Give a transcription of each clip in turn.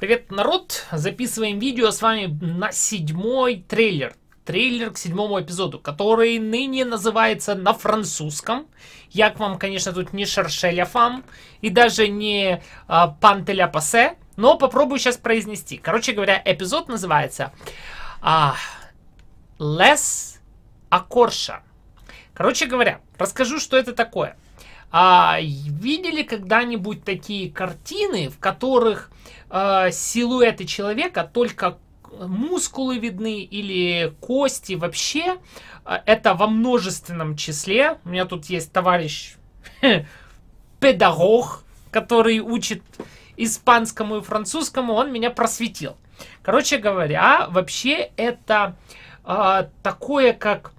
Привет, народ! Записываем видео с вами на седьмой трейлер. Трейлер к седьмому эпизоду, который ныне называется на французском. Я к вам, конечно, тут не шершеля фам и даже не а, пантеля пасе, но попробую сейчас произнести. Короче говоря, эпизод называется а, Лес Акорша. Короче говоря, расскажу, что это такое. А, видели когда-нибудь такие картины, в которых э, силуэты человека, только мускулы видны или кости вообще. Э, это во множественном числе. У меня тут есть товарищ педагог, который учит испанскому и французскому, он меня просветил. Короче говоря, вообще это э, такое, как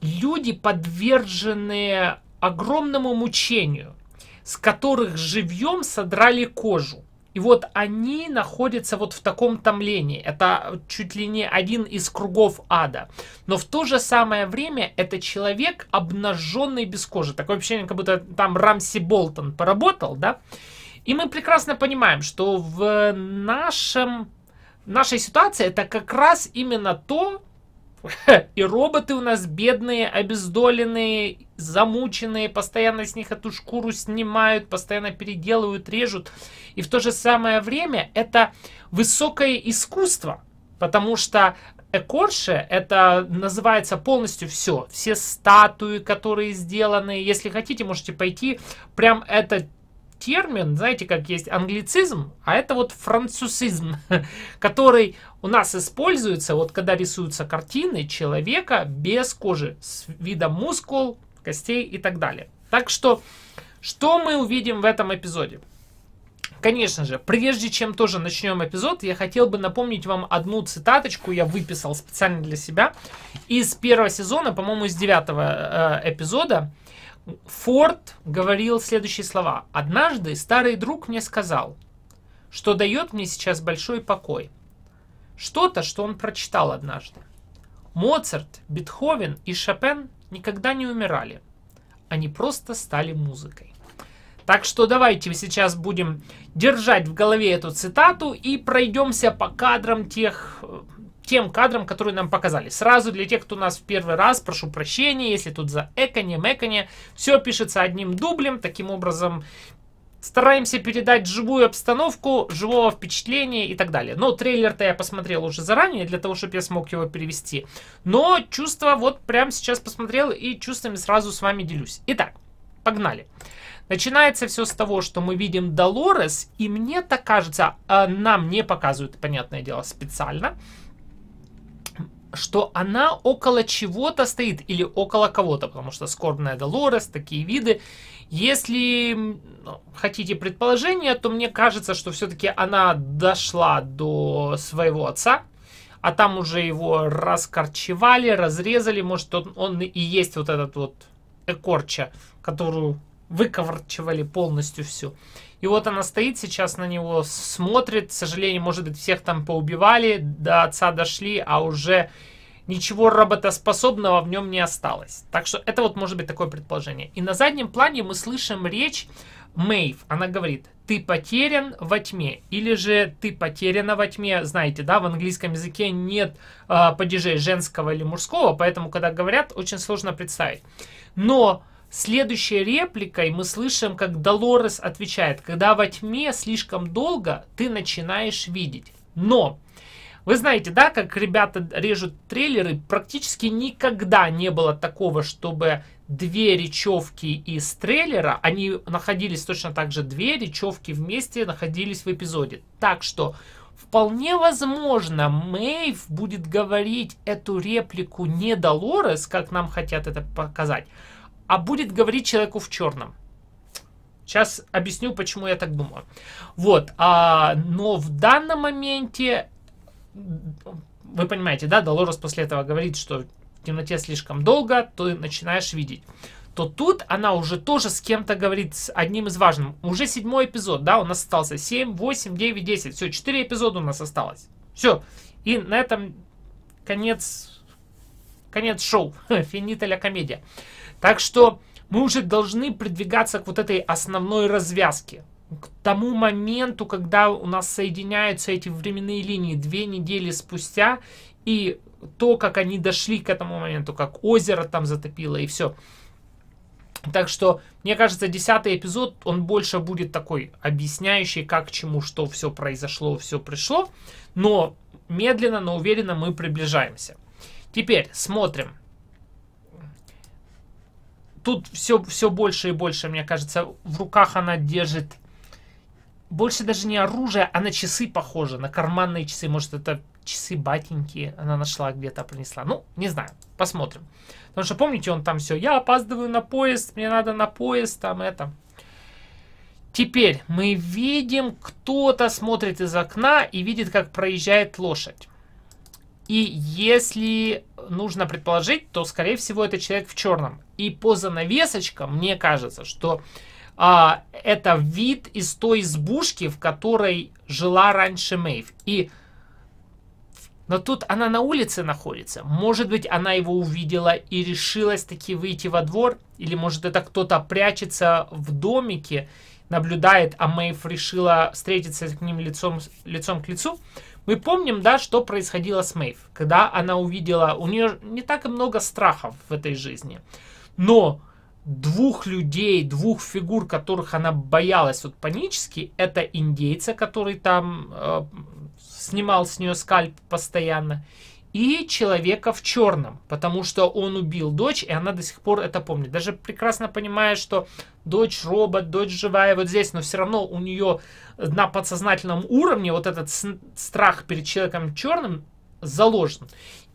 люди подвержены огромному мучению, с которых живьем содрали кожу. И вот они находятся вот в таком томлении. Это чуть ли не один из кругов ада. Но в то же самое время это человек обнаженный без кожи. Такое ощущение, как будто там Рамси Болтон поработал, да? И мы прекрасно понимаем, что в нашем, нашей ситуации это как раз именно то, И роботы у нас бедные, обездоленные, замученные, постоянно с них эту шкуру снимают, постоянно переделывают, режут. И в то же самое время это высокое искусство, потому что Экорше это называется полностью все. Все статуи, которые сделаны. Если хотите, можете пойти. Прям это термин, знаете, как есть англицизм, а это вот французизм, который у нас используется, вот когда рисуются картины человека без кожи, с видом мускул, костей и так далее. Так что, что мы увидим в этом эпизоде? Конечно же, прежде чем тоже начнем эпизод, я хотел бы напомнить вам одну цитаточку, я выписал специально для себя, из первого сезона, по-моему, из девятого э, эпизода, Форд говорил следующие слова. «Однажды старый друг мне сказал, что дает мне сейчас большой покой. Что-то, что он прочитал однажды. Моцарт, Бетховен и Шопен никогда не умирали. Они просто стали музыкой. Так что давайте сейчас будем держать в голове эту цитату и пройдемся по кадрам тех э, тем кадрам, которые нам показали. Сразу для тех, кто у нас в первый раз, прошу прощения, если тут за эконе, меконе, все пишется одним дублем, таким образом стараемся передать живую обстановку, живого впечатления и так далее. Но трейлер-то я посмотрел уже заранее, для того, чтобы я смог его перевести. Но чувство вот прямо сейчас посмотрел и чувствами сразу с вами делюсь. Итак, погнали. Начинается все с того, что мы видим Долорес, и мне так кажется, а нам не показывают, понятное дело, специально, что она около чего-то стоит или около кого-то, потому что скорбная Долорес, такие виды. Если ну, хотите предположение, то мне кажется, что все-таки она дошла до своего отца, а там уже его раскорчевали, разрезали, может он, он и есть вот этот вот Экорча, которую выковырчивали полностью всю. И вот она стоит сейчас на него, смотрит, к сожалению, может быть, всех там поубивали, до отца дошли, а уже ничего работоспособного в нем не осталось. Так что это вот может быть такое предположение. И на заднем плане мы слышим речь Мэйв. Она говорит, ты потерян во тьме. Или же ты потеряна во тьме. Знаете, да, в английском языке нет э, падежей женского или мужского, поэтому, когда говорят, очень сложно представить. Но Следующей репликой мы слышим, как Долорес отвечает, когда во тьме слишком долго ты начинаешь видеть. Но вы знаете, да, как ребята режут трейлеры, практически никогда не было такого, чтобы две речевки из трейлера, они находились точно так же, две речевки вместе находились в эпизоде. Так что вполне возможно, Мэйв будет говорить эту реплику не Долорес, как нам хотят это показать, а будет говорить человеку в черном. Сейчас объясню, почему я так думаю. Вот, а, но в данном моменте, вы понимаете, да, Долорес после этого говорит, что в темноте слишком долго, то начинаешь видеть. То тут она уже тоже с кем-то говорит, с одним из важным. Уже седьмой эпизод, да, у нас остался 7, 8, 9, 10. Все, 4 эпизода у нас осталось. Все. И на этом конец, конец шоу. Финита ля комедия. Так что мы уже должны продвигаться к вот этой основной развязке. К тому моменту, когда у нас соединяются эти временные линии две недели спустя, и то, как они дошли к этому моменту, как озеро там затопило и все. Так что, мне кажется, десятый эпизод, он больше будет такой объясняющий, как, чему, что все произошло, все пришло. Но медленно, но уверенно мы приближаемся. Теперь смотрим тут все, все больше и больше, мне кажется, в руках она держит больше даже не оружие, а на часы похоже, на карманные часы. Может, это часы батеньки она нашла где-то, принесла. Ну, не знаю, посмотрим. Потому что, помните, он там все, я опаздываю на поезд, мне надо на поезд, там это. Теперь мы видим, кто-то смотрит из окна и видит, как проезжает лошадь. И если нужно предположить, то, скорее всего, это человек в черном. И по занавесочкам мне кажется, что а, это вид из той избушки, в которой жила раньше Мэйв. И но тут она на улице находится. Может быть, она его увидела и решилась таки выйти во двор. Или, может, это кто-то прячется в домике, наблюдает, а Мэйв решила встретиться с ним лицом, лицом к лицу. Мы помним, да, что происходило с Мэйв, когда она увидела, у нее не так и много страхов в этой жизни, но двух людей, двух фигур, которых она боялась вот панически, это индейца, который там э, снимал с нее скальп постоянно, и человека в черном, потому что он убил дочь, и она до сих пор это помнит. Даже прекрасно понимая, что дочь робот, дочь живая вот здесь, но все равно у нее на подсознательном уровне вот этот страх перед человеком черным заложен.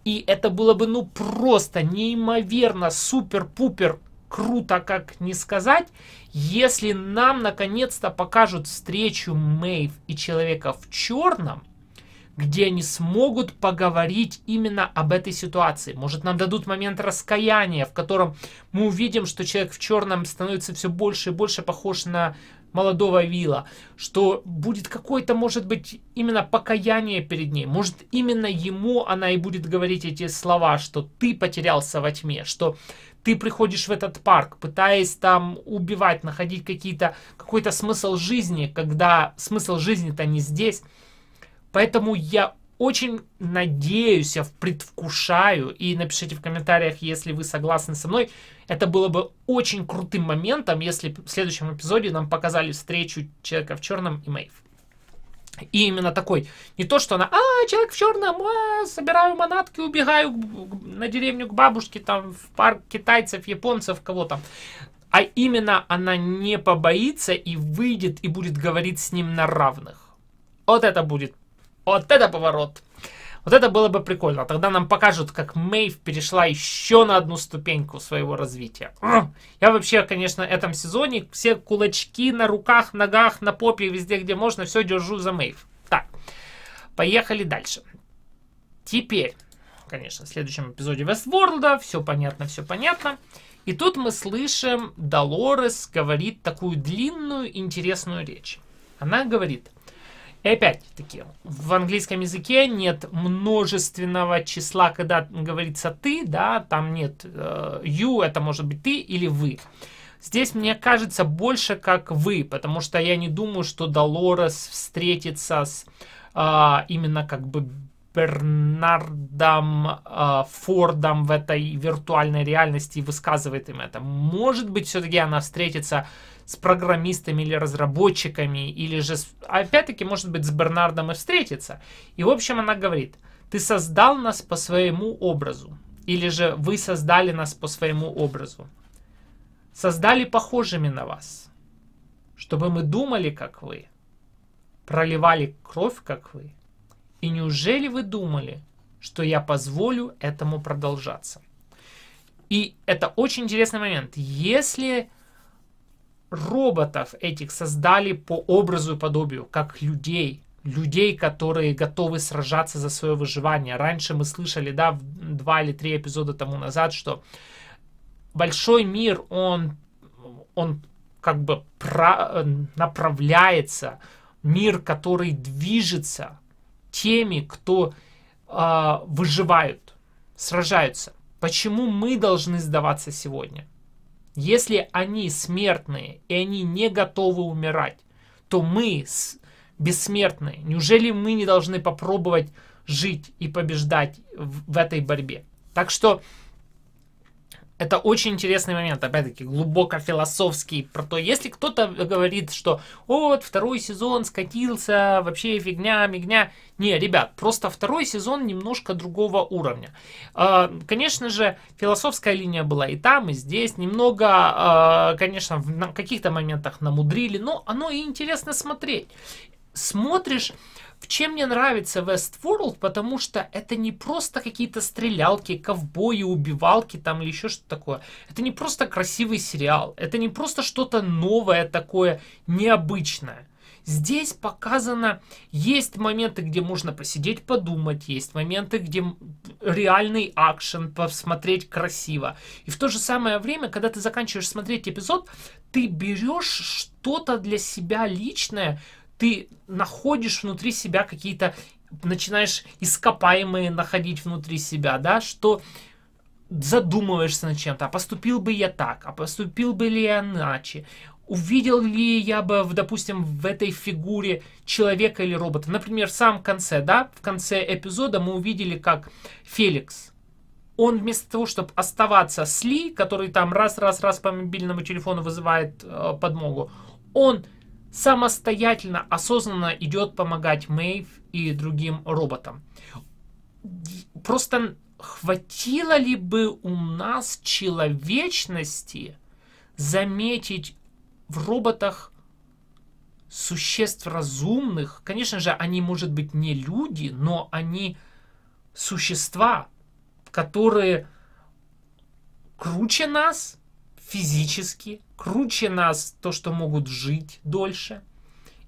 И это было бы ну просто неимоверно супер-пупер круто, как не сказать, если нам наконец-то покажут встречу Мэйв и Человека в Черном, где они смогут поговорить именно об этой ситуации. Может, нам дадут момент раскаяния, в котором мы увидим, что человек в черном становится все больше и больше похож на молодого Вилла, что будет какое-то, может быть, именно покаяние перед ней. Может, именно ему она и будет говорить эти слова, что ты потерялся во тьме, что ты приходишь в этот парк, пытаясь там убивать, находить какие-то какой-то смысл жизни, когда смысл жизни-то не здесь, Поэтому я очень надеюсь, я предвкушаю, и напишите в комментариях, если вы согласны со мной, это было бы очень крутым моментом, если в следующем эпизоде нам показали встречу Человека в Черном и Мэйв. И именно такой, не то, что она, а, человек в черном, а, собираю манатки, убегаю на деревню к бабушке, там, в парк китайцев, японцев, кого там. А именно она не побоится и выйдет и будет говорить с ним на равных. Вот это будет вот это поворот! Вот это было бы прикольно. Тогда нам покажут, как Мэйв перешла еще на одну ступеньку своего развития. Я вообще, конечно, этом сезоне все кулачки на руках, ногах, на попе, везде, где можно, все держу за Мэйв. Так, поехали дальше. Теперь, конечно, в следующем эпизоде Вестворлда, все понятно, все понятно. И тут мы слышим, Долорес говорит такую длинную интересную речь. Она говорит, и опять-таки, в английском языке нет множественного числа, когда говорится «ты», да, там нет э, «you», это может быть «ты» или «вы». Здесь, мне кажется, больше как «вы», потому что я не думаю, что Долорес встретится с э, именно как бы Бернардом э, Фордом в этой виртуальной реальности и высказывает им это. Может быть, все-таки она встретится с программистами или разработчиками, или же, с, опять-таки, может быть, с Бернардом и встретиться. И, в общем, она говорит, ты создал нас по своему образу, или же вы создали нас по своему образу. Создали похожими на вас, чтобы мы думали, как вы, проливали кровь, как вы. И неужели вы думали, что я позволю этому продолжаться? И это очень интересный момент. Если роботов этих создали по образу и подобию, как людей, людей, которые готовы сражаться за свое выживание. Раньше мы слышали, да, два или три эпизода тому назад, что большой мир, он, он как бы про, направляется, мир, который движется теми, кто э, выживают, сражаются. Почему мы должны сдаваться сегодня? Если они смертные и они не готовы умирать, то мы бессмертные. Неужели мы не должны попробовать жить и побеждать в, в этой борьбе? Так что это очень интересный момент, опять-таки, глубоко философский, про то, если кто-то говорит, что вот, второй сезон скатился, вообще фигня, мигня. Не, ребят, просто второй сезон немножко другого уровня. А, конечно же, философская линия была и там, и здесь. Немного, а, конечно, в каких-то моментах намудрили, но оно и интересно смотреть. Смотришь в чем мне нравится Westworld, потому что это не просто какие-то стрелялки, ковбои, убивалки там или еще что-то такое. Это не просто красивый сериал, это не просто что-то новое такое, необычное. Здесь показано, есть моменты, где можно посидеть, подумать, есть моменты, где реальный акшен, посмотреть красиво. И в то же самое время, когда ты заканчиваешь смотреть эпизод, ты берешь что-то для себя личное, ты находишь внутри себя какие-то, начинаешь ископаемые находить внутри себя, да, что задумываешься над чем-то, а поступил бы я так, а поступил бы ли я иначе, увидел ли я бы, допустим, в этой фигуре человека или робота. Например, в самом конце, да, в конце эпизода мы увидели, как Феликс, он вместо того, чтобы оставаться с Ли, который там раз-раз-раз по мобильному телефону вызывает э, подмогу, он самостоятельно, осознанно идет помогать Мэйв и другим роботам. Просто хватило ли бы у нас человечности заметить в роботах существ разумных? Конечно же, они, может быть, не люди, но они существа, которые круче нас, физически, круче нас то, что могут жить дольше.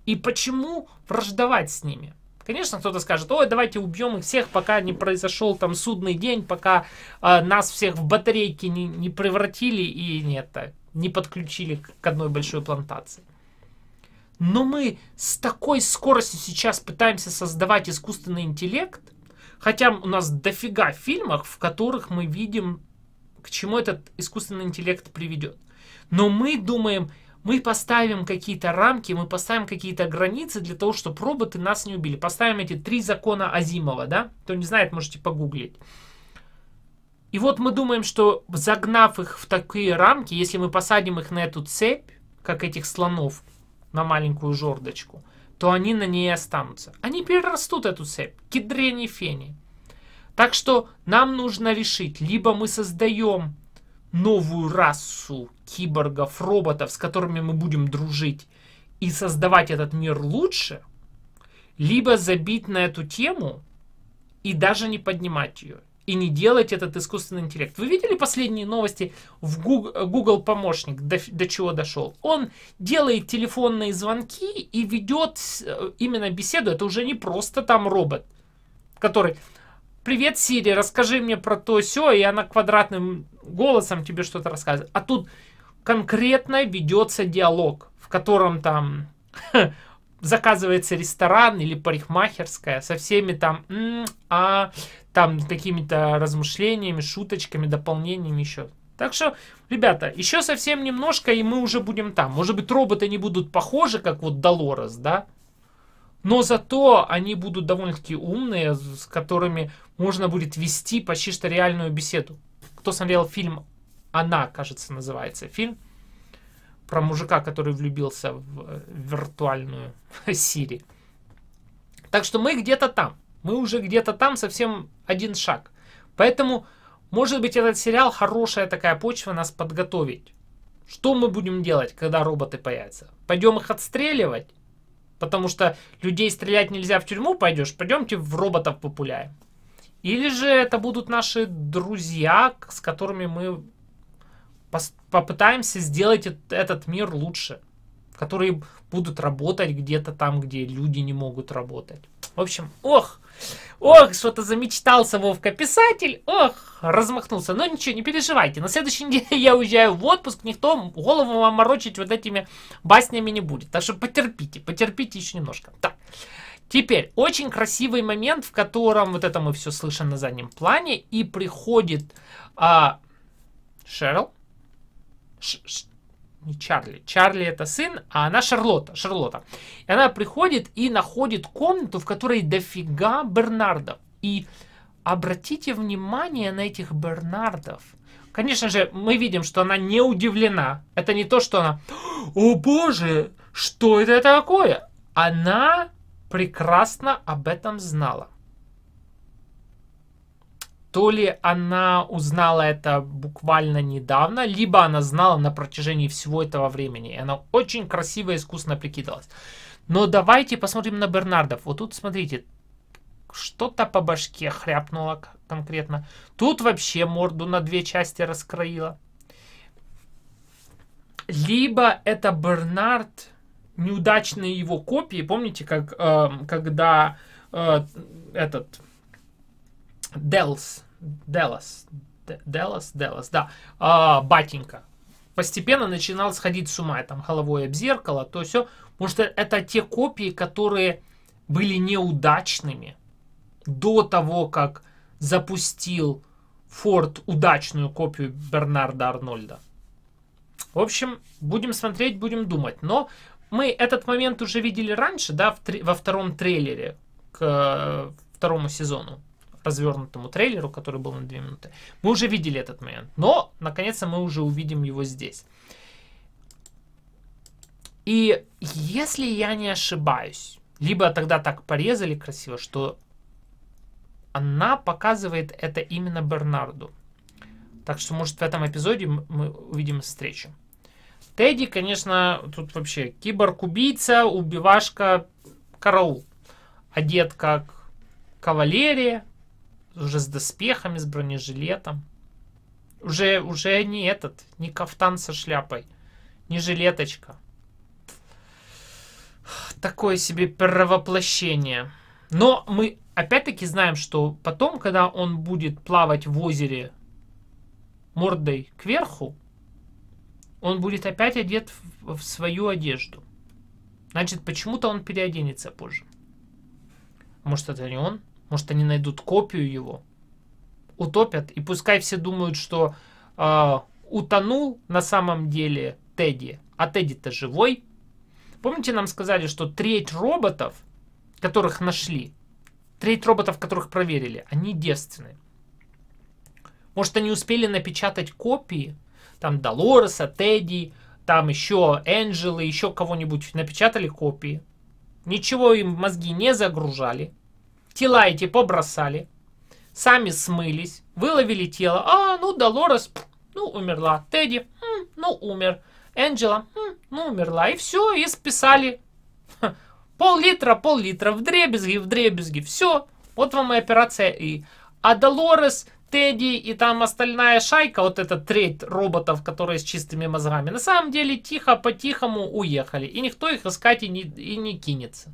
И почему враждовать с ними? Конечно, кто-то скажет, ой, давайте убьем их всех, пока не произошел там судный день, пока э, нас всех в батарейки не, не превратили и нет, не подключили к, к одной большой плантации. Но мы с такой скоростью сейчас пытаемся создавать искусственный интеллект, хотя у нас дофига фильмов, в которых мы видим к чему этот искусственный интеллект приведет. Но мы думаем, мы поставим какие-то рамки, мы поставим какие-то границы для того, чтобы роботы нас не убили. Поставим эти три закона Азимова, да? Кто не знает, можете погуглить. И вот мы думаем, что загнав их в такие рамки, если мы посадим их на эту цепь, как этих слонов, на маленькую жердочку, то они на ней останутся. Они перерастут эту цепь, кедрени фени. Так что нам нужно решить, либо мы создаем новую расу киборгов, роботов, с которыми мы будем дружить и создавать этот мир лучше, либо забить на эту тему и даже не поднимать ее, и не делать этот искусственный интеллект. Вы видели последние новости в Google, помощник, до, до чего дошел? Он делает телефонные звонки и ведет э, именно беседу. Это уже не просто там робот, который привет, Сири, расскажи мне про то все, и она квадратным голосом тебе что-то рассказывает. А тут конкретно ведется диалог, в котором там заказывается ресторан или парикмахерская со всеми там а там какими-то размышлениями, шуточками, дополнениями еще. Так что, ребята, еще совсем немножко, и мы уже будем там. Может быть, роботы не будут похожи, как вот Долорес, да? Но зато они будут довольно-таки умные, с которыми можно будет вести почти что реальную беседу. Кто смотрел фильм «Она», кажется, называется фильм, про мужика, который влюбился в э, виртуальную Сири. Так что мы где-то там. Мы уже где-то там совсем один шаг. Поэтому, может быть, этот сериал хорошая такая почва нас подготовить. Что мы будем делать, когда роботы появятся? Пойдем их отстреливать? Потому что людей стрелять нельзя в тюрьму, пойдешь, пойдемте в роботов популяем. Или же это будут наши друзья, с которыми мы попытаемся сделать этот мир лучше. Которые будут работать где-то там, где люди не могут работать. В общем, ох, Ох, что-то замечтался Вовка писатель. Ох, размахнулся. Но ничего, не переживайте. На следующей неделе я уезжаю в отпуск. Никто голову вам морочить вот этими баснями не будет. Так что потерпите, потерпите еще немножко. Так. Теперь, очень красивый момент, в котором вот это мы все слышим на заднем плане. И приходит а, Шерл. Ш -ш не Чарли. Чарли это сын, а она Шарлотта. Шарлотта. И она приходит и находит комнату, в которой дофига Бернардов. И обратите внимание на этих Бернардов. Конечно же, мы видим, что она не удивлена. Это не то, что она «О боже, что это такое?» Она прекрасно об этом знала то ли она узнала это буквально недавно, либо она знала на протяжении всего этого времени. И она очень красиво и искусно прикидывалась. Но давайте посмотрим на Бернардов. Вот тут, смотрите, что-то по башке хряпнуло конкретно. Тут вообще морду на две части раскроила. Либо это Бернард, неудачные его копии. Помните, как э, когда э, этот Делс, Делас, Делас, Делас, да, а, батенька. Постепенно начинал сходить с ума, там головой об зеркало, то все. Может это те копии, которые были неудачными до того, как запустил Форд удачную копию Бернарда Арнольда. В общем, будем смотреть, будем думать. Но мы этот момент уже видели раньше, да, в, во втором трейлере к э, второму сезону развернутому трейлеру, который был на 2 минуты, мы уже видели этот момент. Но, наконец-то, мы уже увидим его здесь. И если я не ошибаюсь, либо тогда так порезали красиво, что она показывает это именно Бернарду. Так что, может, в этом эпизоде мы увидим встречу. Тедди, конечно, тут вообще киборг-убийца, убивашка, караул. Одет как кавалерия, уже с доспехами, с бронежилетом. Уже, уже не этот, не кафтан со шляпой, не жилеточка. Такое себе первоплощение. Но мы опять-таки знаем, что потом, когда он будет плавать в озере мордой кверху, он будет опять одет в, в свою одежду. Значит, почему-то он переоденется позже. Может, это не он? Может, они найдут копию его, утопят, и пускай все думают, что э, утонул на самом деле Тедди, а Тедди-то живой. Помните, нам сказали, что треть роботов, которых нашли, треть роботов, которых проверили, они девственные. Может, они успели напечатать копии, там, Долореса, Тедди, там еще Энджелы, еще кого-нибудь напечатали копии. Ничего им мозги не загружали. Тела эти побросали, сами смылись, выловили тело. А, ну, Долорес, ну, умерла. Тедди, хм, ну, умер. Энджела, хм, ну, умерла. И все, и списали. Пол-литра, пол-литра, в дребезги, в дребезги, все. Вот вам и операция И. А Долорес, Тедди и там остальная шайка, вот эта треть роботов, которые с чистыми мозгами, на самом деле тихо, по-тихому уехали. И никто их искать и не, и не кинется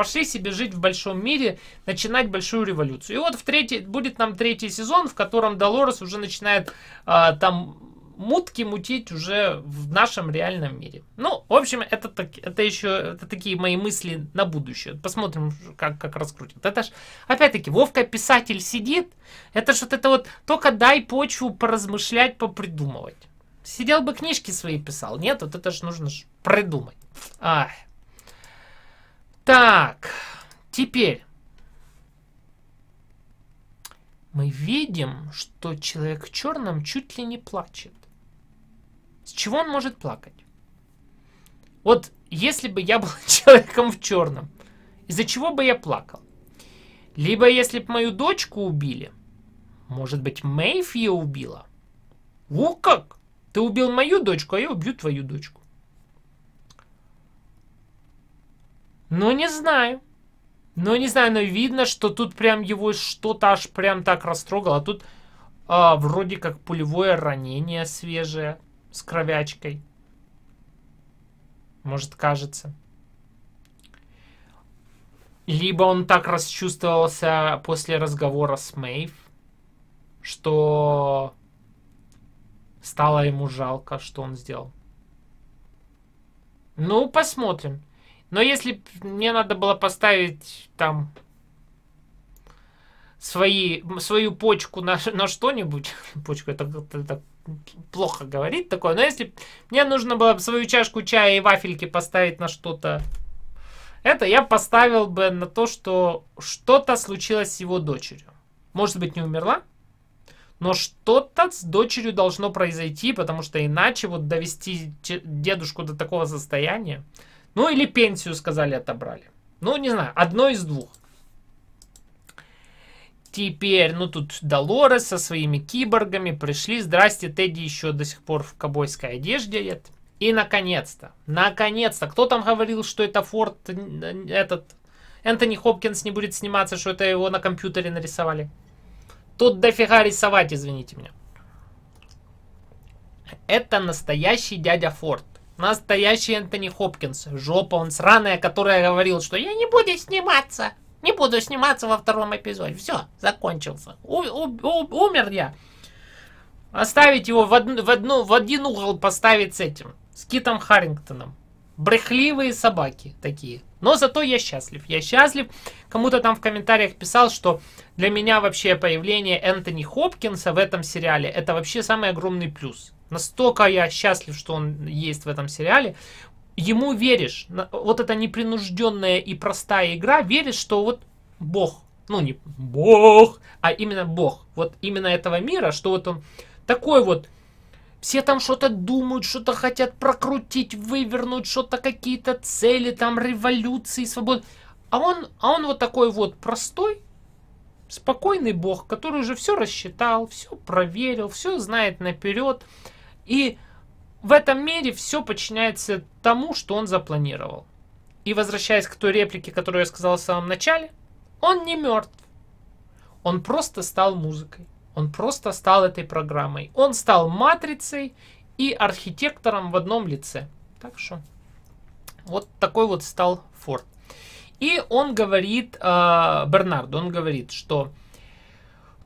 пошли себе жить в большом мире, начинать большую революцию. И вот в третий, будет нам третий сезон, в котором Долорес уже начинает а, там мутки мутить уже в нашем реальном мире. Ну, в общем, это, так, это еще это такие мои мысли на будущее. Посмотрим, как, как раскрутят. Это ж, опять-таки, Вовка писатель сидит. Это ж вот это вот, только дай почву поразмышлять, попридумывать. Сидел бы книжки свои писал. Нет, вот это ж нужно ж придумать. Ах. Так, теперь мы видим, что человек в черном чуть ли не плачет. С чего он может плакать? Вот если бы я был человеком в черном, из-за чего бы я плакал? Либо если бы мою дочку убили, может быть, Мэйф ее убила? У как? Ты убил мою дочку, а я убью твою дочку. Ну, не знаю. Ну, не знаю, но видно, что тут прям его что-то аж прям так растрогало. А тут а, вроде как пулевое ранение свежее с кровячкой. Может, кажется. Либо он так расчувствовался после разговора с Мэйв, что стало ему жалко, что он сделал. Ну, посмотрим. Но если мне надо было поставить там свои, свою почку на, на что-нибудь, почку это, это, это плохо говорить такое, но если мне нужно было свою чашку чая и вафельки поставить на что-то, это я поставил бы на то, что что-то случилось с его дочерью. Может быть, не умерла, но что-то с дочерью должно произойти, потому что иначе вот довести дедушку до такого состояния, ну или пенсию, сказали, отобрали. Ну, не знаю, одно из двух. Теперь, ну тут Долорес со своими киборгами пришли. Здрасте, Тедди еще до сих пор в кобойской одежде. Нет. И наконец-то, наконец-то, кто там говорил, что это Форд, этот, Энтони Хопкинс не будет сниматься, что это его на компьютере нарисовали. Тут дофига рисовать, извините меня. Это настоящий дядя Форд. Настоящий Энтони Хопкинс. Жопа он сраная, которая говорил, что я не буду сниматься. Не буду сниматься во втором эпизоде. Все, закончился. У, у, у, умер я. Оставить его в, одну, в, одну, в один угол поставить с этим. С Китом Харрингтоном. Брехливые собаки такие. Но зато я счастлив. Я счастлив. Кому-то там в комментариях писал, что для меня вообще появление Энтони Хопкинса в этом сериале это вообще самый огромный плюс. Настолько я счастлив, что он есть в этом сериале. Ему веришь. Вот эта непринужденная и простая игра, веришь, что вот Бог. Ну, не Бог, а именно Бог. Вот именно этого мира, что вот он такой вот... Все там что-то думают, что-то хотят прокрутить, вывернуть, что-то какие-то цели, там революции, свободы. А он, а он вот такой вот простой, спокойный бог, который уже все рассчитал, все проверил, все знает наперед. И в этом мире все подчиняется тому, что он запланировал. И возвращаясь к той реплике, которую я сказал в самом начале, он не мертв. Он просто стал музыкой. Он просто стал этой программой. Он стал матрицей и архитектором в одном лице. Так что вот такой вот стал Форд. И он говорит, э, Бернард, он говорит, что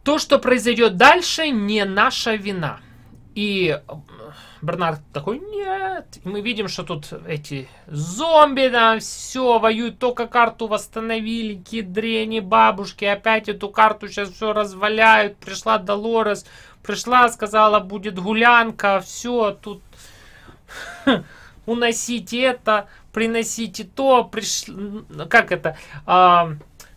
то, что произойдет дальше, не наша вина. И э, Бернард такой, нет. И мы видим, что тут эти зомби там все воюют. Только карту восстановили, кедрени, бабушки. Опять эту карту сейчас все разваляют. Пришла Долорес, пришла, сказала, будет гулянка. Все, тут уносите это, приносите то. Пришли, как это... А,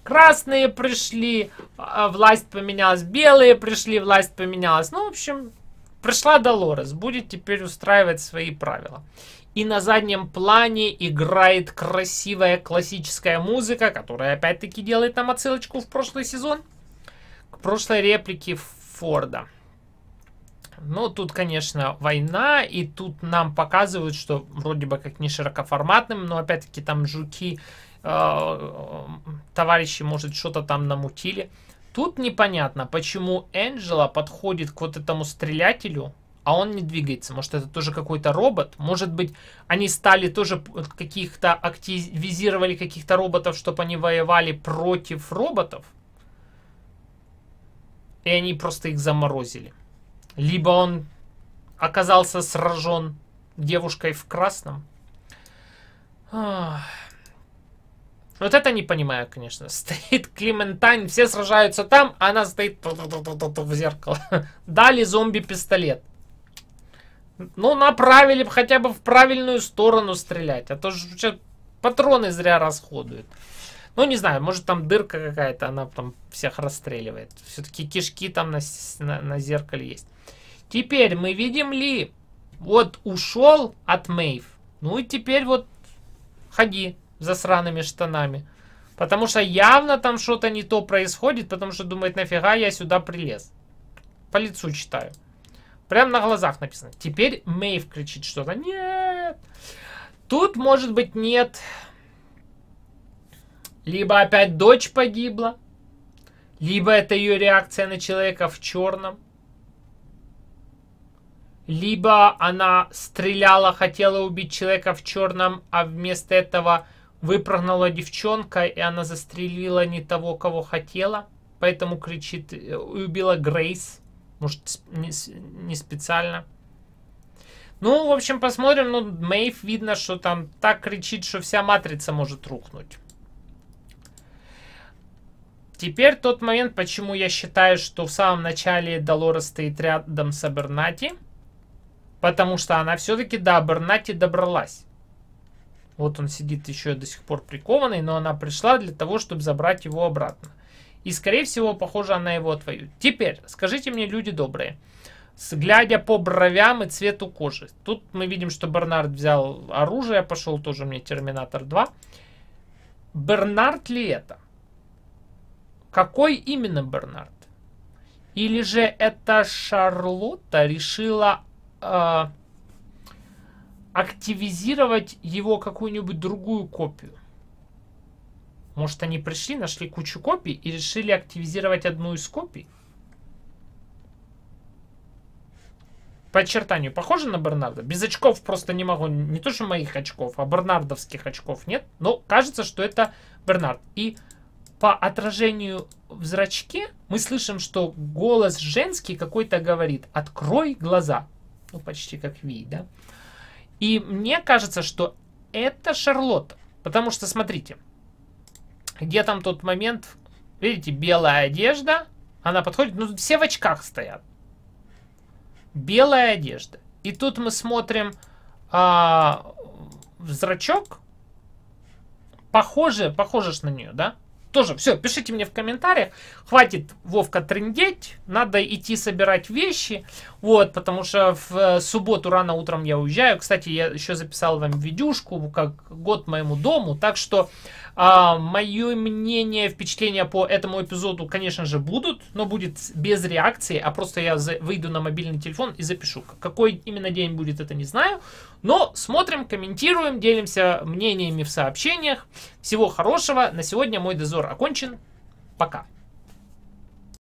красные пришли, а, власть поменялась, белые пришли, власть поменялась. Ну, в общем, Пришла Долорес, будет теперь устраивать свои правила. И на заднем плане играет красивая классическая музыка, которая опять-таки делает нам отсылочку в прошлый сезон, к прошлой реплике Форда. Но тут, конечно, война, и тут нам показывают, что вроде бы как не широкоформатным, но опять-таки там жуки, э, э товарищи, может, что-то там намутили. Тут непонятно, почему Энджела подходит к вот этому стрелятелю, а он не двигается. Может, это тоже какой-то робот? Может быть, они стали тоже каких-то, активизировали каких-то роботов, чтобы они воевали против роботов? И они просто их заморозили. Либо он оказался сражен девушкой в красном. Ах. Вот это не понимаю, конечно. Стоит Клементайн, все сражаются там, а она стоит в зеркало. Дали зомби пистолет. Ну, направили хотя бы в правильную сторону стрелять. А то же патроны зря расходуют. Ну, не знаю, может там дырка какая-то, она там всех расстреливает. Все-таки кишки там на, на, на зеркале есть. Теперь мы видим ли, вот ушел от Мэйв. Ну и теперь вот ходи засраными штанами. Потому что явно там что-то не то происходит, потому что думает, нафига я сюда прилез. По лицу читаю. Прям на глазах написано. Теперь Мэйв кричит что-то. Нет! Тут, может быть, нет. Либо опять дочь погибла. Либо это ее реакция на человека в черном. Либо она стреляла, хотела убить человека в черном, а вместо этого Выпрыгнула девчонка, и она застрелила не того, кого хотела. Поэтому кричит, э, убила Грейс. Может, не, специально. Ну, в общем, посмотрим. Ну, Мэйв видно, что там так кричит, что вся матрица может рухнуть. Теперь тот момент, почему я считаю, что в самом начале Долора стоит рядом с Абернати. Потому что она все-таки до Абернати добралась. Вот он сидит еще до сих пор прикованный, но она пришла для того, чтобы забрать его обратно. И, скорее всего, похоже, она его отвоюет. Теперь, скажите мне, люди добрые, глядя по бровям и цвету кожи. Тут мы видим, что Бернард взял оружие, пошел тоже мне Терминатор 2. Бернард ли это? Какой именно Бернард? Или же это Шарлотта решила э, активизировать его какую-нибудь другую копию. Может, они пришли, нашли кучу копий и решили активизировать одну из копий? По очертанию похоже на Бернарда? Без очков просто не могу. Не то, что моих очков, а бернардовских очков нет. Но кажется, что это Бернард. И по отражению в зрачке мы слышим, что голос женский какой-то говорит «Открой глаза». Ну, почти как Ви, да? И мне кажется, что это Шарлотта. Потому что, смотрите, где там тот момент, видите, белая одежда, она подходит, ну все в очках стоят. Белая одежда. И тут мы смотрим а, в зрачок, похоже, похожешь на нее, да? Тоже все, пишите мне в комментариях. Хватит Вовка трендеть, надо идти собирать вещи. Вот, потому что в э, субботу рано утром я уезжаю. Кстати, я еще записал вам видюшку, как год моему дому. Так что а, мое мнение, впечатления по этому эпизоду, конечно же, будут, но будет без реакции, а просто я за... выйду на мобильный телефон и запишу. Какой именно день будет, это не знаю. Но смотрим, комментируем, делимся мнениями в сообщениях. Всего хорошего. На сегодня мой дозор окончен. Пока.